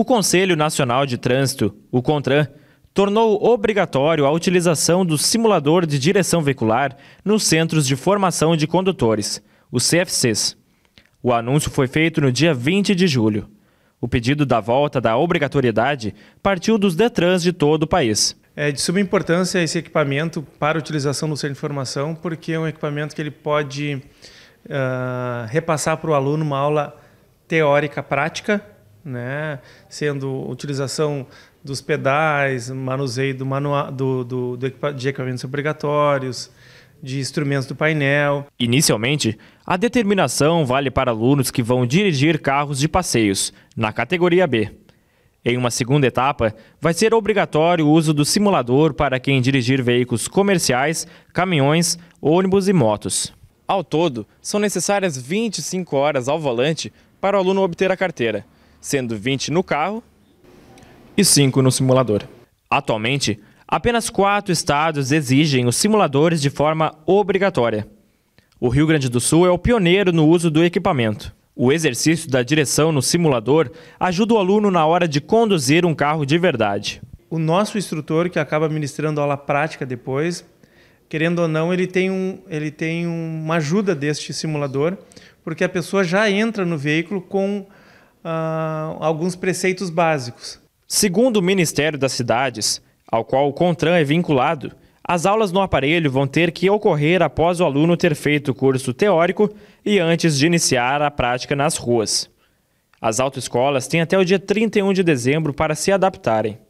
O Conselho Nacional de Trânsito, o CONTRAN, tornou obrigatório a utilização do simulador de direção veicular nos centros de formação de condutores, os CFCs. O anúncio foi feito no dia 20 de julho. O pedido da volta da obrigatoriedade partiu dos Detrans de todo o país. É de suma importância esse equipamento para utilização do centro de formação, porque é um equipamento que ele pode uh, repassar para o aluno uma aula teórica prática né? sendo utilização dos pedais, manuseio do manual, do, do, do, de equipamentos obrigatórios, de instrumentos do painel. Inicialmente, a determinação vale para alunos que vão dirigir carros de passeios, na categoria B. Em uma segunda etapa, vai ser obrigatório o uso do simulador para quem dirigir veículos comerciais, caminhões, ônibus e motos. Ao todo, são necessárias 25 horas ao volante para o aluno obter a carteira sendo 20 no carro e 5 no simulador. Atualmente, apenas quatro estados exigem os simuladores de forma obrigatória. O Rio Grande do Sul é o pioneiro no uso do equipamento. O exercício da direção no simulador ajuda o aluno na hora de conduzir um carro de verdade. O nosso instrutor, que acaba ministrando aula prática depois, querendo ou não, ele tem, um, ele tem uma ajuda deste simulador, porque a pessoa já entra no veículo com ah, alguns preceitos básicos. Segundo o Ministério das Cidades, ao qual o CONTRAN é vinculado, as aulas no aparelho vão ter que ocorrer após o aluno ter feito o curso teórico e antes de iniciar a prática nas ruas. As autoescolas têm até o dia 31 de dezembro para se adaptarem.